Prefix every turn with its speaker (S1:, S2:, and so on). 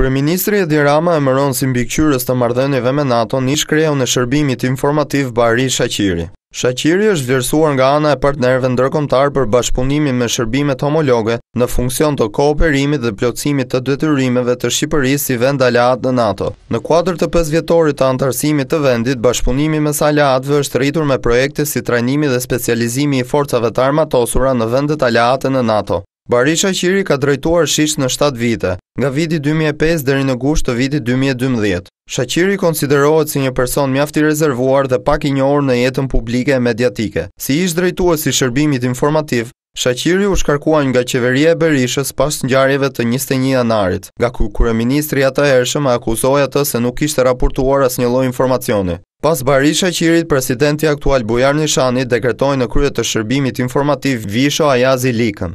S1: Kryeministri Edi Rama emëron si mbikëqyrës të marrëdhënieve me NATO nish kreu në shërbimit informativ Bari Shachiri. Shachiri është vlerësuar nga ana e partnerëve ndërkombëtar për bashkëpunimin me shërbimet homologe në funksion të kooperimit dhe plotësimit të detyrimeve të Shqipërisë si vend aliat në NATO. Në kuadrë të 5 vjetorit të antarësimit të vendit, bashkëpunimi me aliatëve është rritur me projekte si trajnimi dhe specializimi i forcave të armatosura në vendet aliate në NATO. Barisha Qiri ka drejtuar shish në 7 vite, nga viti 2005 dheri në gusht të viti 2012. Shaqiri konsiderohet si një person mjafti rezervuar dhe pak i njohur në jetën publike e mediatike. Si ish drejtuar si shërbimit informativ, Shaqiri u shkarkuan nga qeveria e Berishës pas të gjarjeve të 21 anarit, nga ku kure ministri atë ershëm a akuzoj atë se nuk ishte raportuar as një loj informacioni. Pas Barisha Shaqirit, presidenti aktual Bujar Nishani dekretojnë në kryet të shërbimit informativ Visho Ajazi Likën.